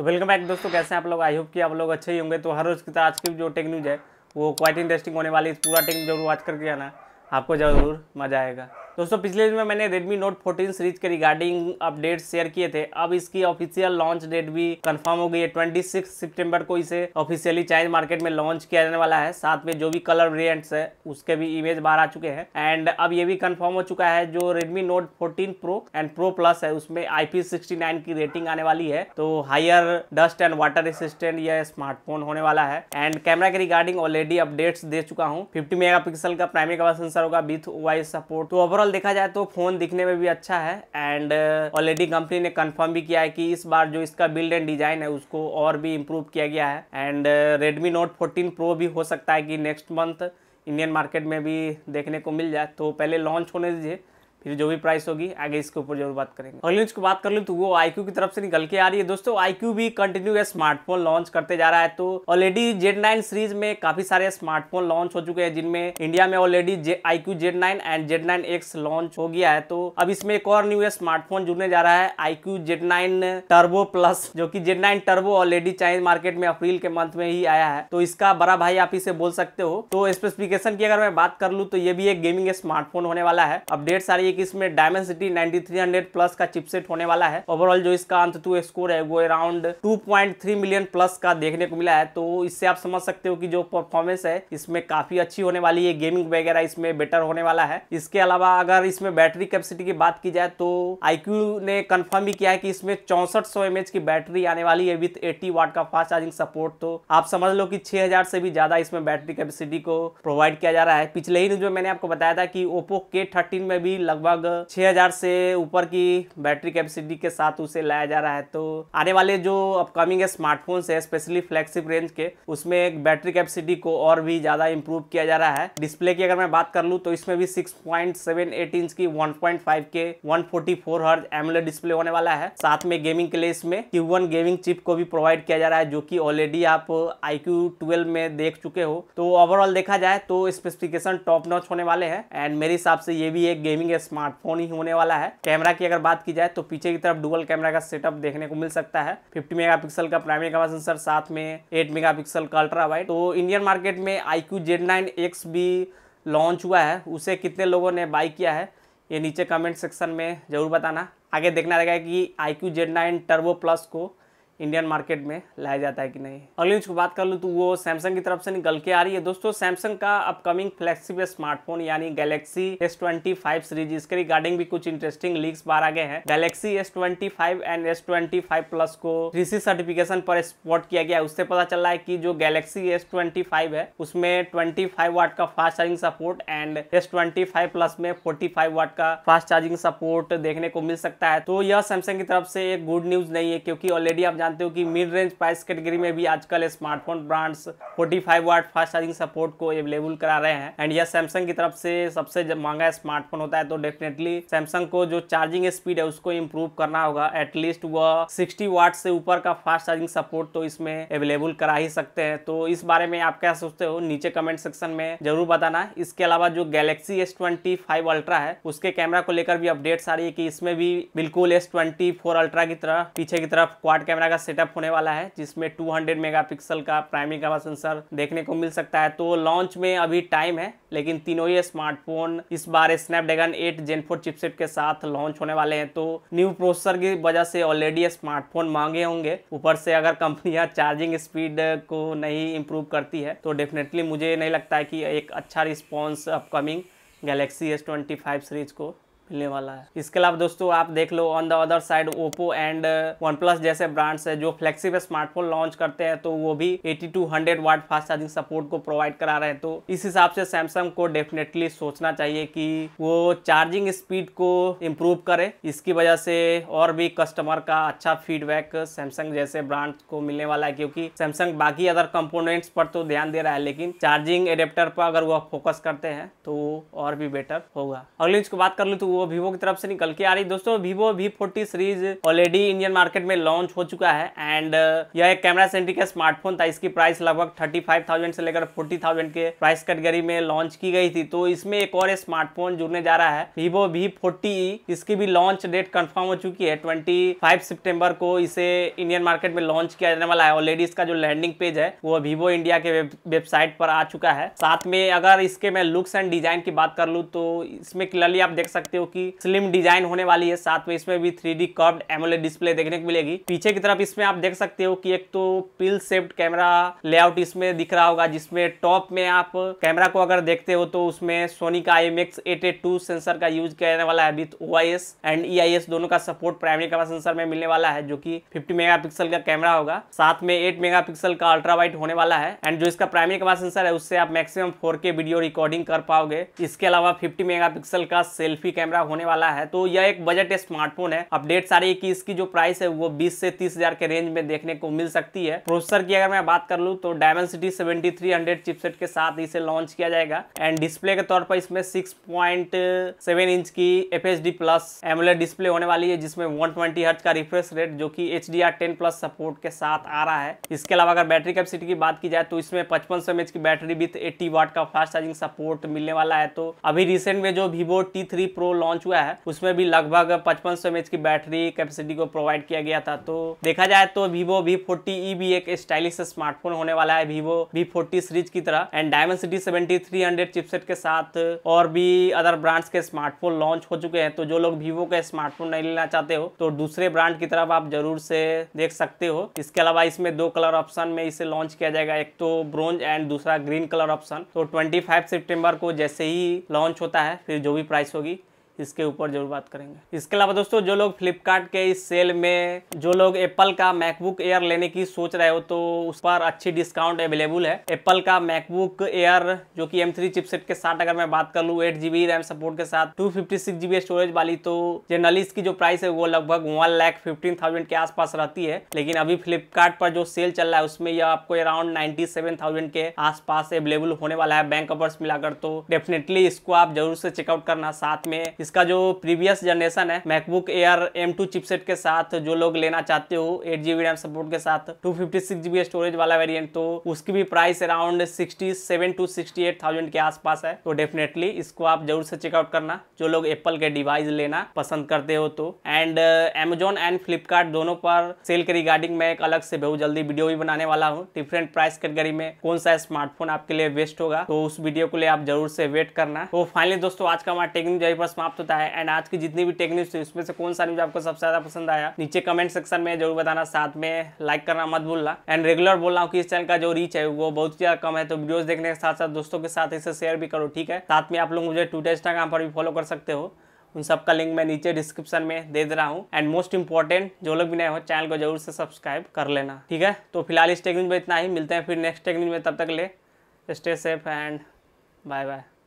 तो welcome back दोस्तों कैसे हैं आप लोग आई होप कि आप लोग अच्छे ही होंगे तो हर रोज़ की तरह आज की जो टेक न्यूज़ है वो क्वाइट इंटरेस्टिंग होने वाली इस पूरा टेक जरूर वॉच करके आना आपको ज़रूर मज़ा आएगा दोस्तों पिछले दिन में मैंने Redmi Note 14 सीरीज के रिगार्डिंग अपडेट शेयर किए थे अब इसकी ऑफिशियल लॉन्च डेट भी कंफर्म हो गई है 26 सितंबर को इसे ऑफिशियली चाइनीज मार्केट में लॉन्च किया जाने वाला है साथ में जो भी कलर वेरियंट्स है उसके भी इमेज बाहर आ चुके हैं एंड अब ये भी कन्फर्म हो चुका है जो Redmi Note fourteen Pro and Pro plus है उसमें आई की रेटिंग आने वाली है तो higher dust and water resistant यह स्मार्टफोन होने वाला है एंड कैमरा के रिगार्डिंग ऑलरेडी अपडेट्स दे चुका हूँ फिफ्टी मेगा का प्राइमरी कवर सेंसर होगा विथ वाइज सपोर्ट तो ओवरऑल ओवरऑल देखा जाए तो फ़ोन दिखने में भी अच्छा है एंड ऑलरेडी कंपनी ने कंफर्म भी किया है कि इस बार जो इसका बिल्ड एंड डिज़ाइन है उसको और भी इम्प्रूव किया गया है and Redmi Note fourteen Pro भी हो सकता है कि नेक्स्ट मंथ इंडियन मार्केट में भी देखने को मिल जाए तो पहले लॉन्च होने दीजिए फिर जो भी प्राइस होगी आगे इसके ऊपर जरूर बात करेंगे अगली न्यूज की बात कर लूँ तो वो IQ की तरफ से निकल के आ रही है दोस्तों IQ भी कंटिन्यू स्मार्टफोन लॉन्च करते जा रहा है तो ऑलरेडी जेड नाइन सीरीज में काफी सारे स्मार्टफोन लॉन्च हो चुके हैं जिनमें इंडिया में already IQ Z9 Z nine and Z nine X launch हो गया है तो अब इसमें एक और न्यू स्मार्टफोन जुड़ने जा रहा है IQ Z9 Z nine turbo plus जो की Z nine turbo already Chinese market में अप्रैल के मंथ में ही आया है तो इसका बड़ा भाई आप इसे बोल सकते हो तो स्पेसिफिकेशन की अगर मैं बात कर लूँ तो ये भी एक गेमिंग स्मार्टफोन होने वाला है अपडेट सारी बताइए कि इसमें डायमेंसिटी 9300 प्लस का चिपसेट होने वाला है ओवरऑल जो इसका अंत स्कोर है वो अराउंड 2.3 मिलियन प्लस का देखने को मिला है तो इससे आप समझ सकते हो कि जो परफॉर्मेंस है इसमें काफी अच्छी होने वाली है गेमिंग वगैरह इसमें बेटर होने वाला है इसके अलावा अगर इसमें बैटरी कैपेसिटी की बात की जाए तो आईक्यू ने कन्फर्म भी किया है कि इसमें चौसठ सौ की बैटरी आने वाली है विथ एट्टी वाट का फास्ट चार्जिंग सपोर्ट तो आप समझ लो कि छह से भी ज्यादा इसमें बैटरी कैपेसिटी को प्रोवाइड किया जा रहा है पिछले ही जो मैंने आपको बताया था कि ओप्पो के थर्टीन में भी लगभग लगभग 6000 से ऊपर की बैटरी कैपेसिटी के साथ उसे लाया जा रहा है तो आने वाले जो अपकमिंग स्मार्टफोन्स है स्पेशली फ्लैगशिप रेंज के उसमें एक बैटरी कैपेसिटी को और भी ज़्यादा इंप्रूव किया जा रहा है डिस्प्ले की अगर मैं बात कर लू तो इसमें भी सिक्स इंच की one point five K one forty four hertz AMOLED display होने वाला है साथ में गेमिंग के लिए इसमें क्यू गेमिंग चिप को भी प्रोवाइड किया जा रहा है जो की ऑलरेडी आप आई क्यू में देख चुके हो तो ओवरऑल देखा जाए तो स्पेसिफिकेशन टॉप नॉच होने वाले हैं एंड मेरे हिसाब से ये भी एक गेमिंग स्मार्टफोन ही होने वाला है कैमरा की अगर बात की जाए तो पीछे की तरफ डुबल कैमरा का सेटअप देखने को मिल सकता है फिफ्टी मेगा का प्राइमरी कैमरा सेंसर साथ में एट पिक्सल का अल्ट्रा वाइट तो इंडियन मार्केट में I Q Z nine X भी लॉन्च हुआ है उसे कितने लोगों ने बाई किया है ये नीचे कमेंट सेक्शन में ज़रूर बताना आगे देखना रहेगा कि I Q Z nine turbo plus को इंडियन मार्केट में लाया जाता है कि नहीं अगली न्यूज को बात कर लूँ तो वो सैमसंग की तरफ से निकल के आ रही है दोस्तों सैमसंग का अपकमिंग फ्लेक्सीबल स्मार्टफोन यानी Galaxy S twenty five series इसके रिगार्डिंग भी कुछ इंटरेस्टिंग लीक्स बाहर आ गए हैं Galaxy S twenty five and S twenty five plus को सी सर्टिफिकेशन पर स्पॉट किया गया उससे पता चल रहा है की जो गैलेक्सी एस ट्वेंटी फाइव है उसमें ट्वेंटी फाइव वाट का fast charging support and S twenty five plus में फोर्टी फाइव वाट का फास्ट चार्जिंग सपोर्ट देखने को मिल सकता है तो यह सैमसंग की तरफ से एक गुड न्यूज नहीं है क्योंकि ऑलरेडी आप जान जानते हो कि मिड रेंज प्राइस कैटेगरी में भी आजकल smartphone brands 45 five watt fast charging support को अवेलेबल करा रहे हैं एंड यह सैमसंग की तरफ से सबसे महंगा स्मार्टफोन होता है तो डेफिनेटली सैमसंग को जो चार्जिंग स्पीड है उसको इम्प्रूव करना होगा एटलीस्ट वह सिक्सटी वाट से ऊपर का फास्ट चार्जिंग सपोर्ट तो इसमें अवेलेबल करा ही सकते हैं तो इस बारे में आप क्या सोचते हो नीचे कमेंट सेक्शन में जरूर बताना इसके अलावा जो Galaxy S twenty five ultra है उसके कैमरा को लेकर भी अपडेट्स आ रही है कि इसमें भी बिल्कुल एस ट्वेंटी फोर अल्ट्रा की तरह पीछे की तरफ क्वाड कैमरा का सेटअप होने वाला है जिसमें 200 हंड्रेड मेगापिक्सल का प्राइमरी कैमरा सेंसर देखने को मिल सकता है तो लॉन्च में अभी टाइम है लेकिन तीनों ही स्मार्टफोन इस बार स्नैपड्रैगन 8 जेन 4 चिपसेट के साथ लॉन्च होने वाले हैं तो न्यू प्रोसेसर की वजह से ऑलरेडी स्मार्टफोन मांगे होंगे ऊपर से अगर कंपनियां चार्जिंग स्पीड को नहीं इम्प्रूव करती है तो डेफिनेटली मुझे नहीं लगता है कि एक अच्छा response upcoming Galaxy S twenty series को मिलने वाला है इसके अलावा दोस्तों आप देख लो on the other side Oppo and OnePlus जैसे ब्रांड्स है जो फ्लेक्सीबल स्मार्टफोन लॉन्च करते हैं तो वो भी eighty two hundred watt fast charging support को प्रोवाइड करा रहे हैं तो इस हिसाब से सैमसंग को डेफिनेटली सोचना चाहिए कि वो चार्जिंग स्पीड को इम्प्रूव करे इसकी वजह से और भी कस्टमर का अच्छा फीडबैक सैमसंग जैसे ब्रांड को मिलने वाला है क्योंकि सैमसंग बाकी अदर कंपोनेंट्स पर तो ध्यान दे रहा है लेकिन चार्जिंग एडेप्टर पर अगर वो फोकस करते हैं तो और भी बेटर होगा अगली को बात कर लूँ तो वो वो वीवो की तरफ से निकल के आ रही दोस्तों Vivo V forty series already Indian market में लॉन्च हो चुका है एंड uh, यह एक कैमरा सेंटर का स्मार्टफोन था इसकी प्राइस लगभग थर्टी फाइव थाउजेंड से लेकर फोर्टी थाउजेंड के प्राइस कैटेगरी में लॉन्च की गई थी तो इसमें एक और स्मार्टफोन जुड़ने जा रहा है वीवो वी फोर्टी इसकी भी लॉन्च डेट कन्फर्म हो चुकी है ट्वेंटी फाइव को इसे इंडियन मार्केट में लॉन्च किया जाने वाला है ऑलरेडी इसका जो लैंडिंग पेज है वो वीवो इंडिया के वेबसाइट पर आ चुका है साथ में अगर इसके मैं लुक्स एंड डिजाइन की बात कर लूँ तो इसमें क्लियरली आप देख सकते हो कि स्लिम डिजाइन होने वाली है साथ में इसमें भी three D curved AMOLED display देखने को मिलेगी पीछे की तरफ इसमें आप देख सकते हो कि एक तो पिल सेफ्ट कैमरा लेआउट इसमें दिख रहा होगा जिसमें टॉप में आप कैमरा को अगर देखते हो तो उसमें सोनी का एम सेंसर का यूज किया जाने वाला है विथ ओ एंड ई दोनों का सपोर्ट प्राइमरी कैमरा सेंसर में मिलने वाला है जो की फिफ्टी मेगा का कैमरा होगा साथ में एट मेगा का अल्ट्रा वाइट होने वाला है एंड जो इसका प्राइमरी कैमरा सेंसर है उससे आप मैक्सिमम फोर वीडियो रिकॉर्डिंग कर पाओगे इसके अलावा 50 मेगापिक्सल का सेल्फी कैमरा वगैरह होने वाला है तो यह एक बजट स्मार्टफोन है अपडेट सारी की इसकी जो प्राइस है वो 20 से 30000 के रेंज में देखने को मिल सकती है प्रोसेसर की अगर मैं बात कर लू तो डायमेंसिटी सिटी चिपसेट के साथ इसे लॉन्च किया जाएगा एंड डिस्प्ले के तौर पर इसमें सिक्स इंच की एफ प्लस एमुलेट डिस्प्ले होने वाली है जिसमें वन ट्वेंटी का रिफ्रेश रेट जो की एच डी प्लस सपोर्ट के साथ आ रहा है इसके अलावा अगर बैटरी कैपेसिटी की बात की जाए तो इसमें पचपन सौ की बैटरी विथ एट्टी वाट का फास्ट चार्जिंग सपोर्ट मिलने वाला है तो अभी रिसेंट में जो Vivo T three Pro launch हुआ है उसमें भी लगभग पचपन सौ की बैटरी कैपेसिटी को प्रोवाइड किया गया था तो देखा जाए तो वीवो वी फोर्टी भी एक स्टाइलिश स्मार्टफोन होने वाला है वीवो वी फोर्टी सीरीज की तरह and Dimensity seventy three hundred chipset के साथ और भी अदर ब्रांड्स के स्मार्टफोन लॉन्च हो चुके हैं तो जो लोग वीवो का स्मार्टफोन नहीं लेना चाहते हो तो दूसरे ब्रांड की तरफ आप जरूर से देख सकते हो इसके अलावा इसमें दो कलर ऑप्शन में इसे लॉन्च किया जाएगा एक तो ब्रोंज एंड दूसरा ग्रीन कलर ऑप्शन तो 25 सितंबर को जैसे ही लॉन्च होता है फिर जो भी प्राइस होगी इसके ऊपर जरूर बात करेंगे इसके अलावा दोस्तों जो लोग फ्लिपकार्ट के इस सेल में जो लोग एप्पल का मैकबुक एयर लेने की सोच रहे हो तो उस पर अच्छी डिस्काउंट अवेलेबल है एप्पल का मैकबुक एयर जो कि M3 चिपसेट के साथ अगर मैं बात कर लू एट जीबी रैम सपोर्ट के साथ two fifty six GB storage वाली तो जनरली इसकी जो प्राइस है वो लगभग वन लैख फिफ्टीन थाउजेंड के आसपास रहती है लेकिन अभी फ्लिपकार्ट पर जो सेल चल रहा है उसमें यह आपको अराउंड नाइन्टी के आसपास अवेलेबल होने वाला है बैंक ऑफर्स मिलाकर तो डेफिनेटली इसको आप जरूर से चेकआउट करना साथ में इसका जो प्रीवियस जनरेशन है MacBook Air M two chipset के साथ जो लोग लेना चाहते हो एट जीबी रैम सपोर्ट के साथ two fifty six GB storage वाला वेरियंट तो उसकी भी price around sixty seven to sixty eight thousand के आसपास है तो डेफिनेटली इसको आप जरूर से चेकआउट करना जो लोग एप्पल के डिवाइस लेना पसंद करते हो तो एंड एमेजोन एंड फ्लिपकार्ट दोनों पर सेल के रिगार्डिंग मैं एक अलग से बहुत जल्दी वीडियो भी बनाने वाला हूँ डिफरेंट प्राइस कैटेगरी में कौन सा स्मार्टफोन आपके लिए बेस्ट होगा तो उस वीडियो को लिए आप जरूर से वेट करना तो फाइनली दोस्तों आज का हमारा टेक्निक पर समाप्त समाप्त होता है एंड आज की जितनी भी टेक्निक्स थी उसमें से कौन सा न्यूज आपको सबसे ज्यादा पसंद आया नीचे कमेंट सेक्शन में जरूर बताना साथ में लाइक करना मत भूलना एंड रेगुलर बोल रहा हूँ कि इस चैनल का जो रीच है वो बहुत ज्यादा कम है तो वीडियो देखने के साथ साथ दोस्तों के साथ इसे शेयर भी करो ठीक है साथ में आप लोग मुझे ट्विटर इंस्टाग्राम पर भी फॉलो कर सकते हो उन सबका लिंक मैं नीचे डिस्क्रिप्शन में दे दे रहा हूँ एंड मोस्ट इंपॉर्टेंट जो लोग भी नए हो चैनल को जरूर से सब्सक्राइब कर लेना ठीक है तो फिलहाल इस टेक्निक में इतना ही मिलते हैं फिर नेक्स्ट टेक्निक में तब तक ले stay safe and bye bye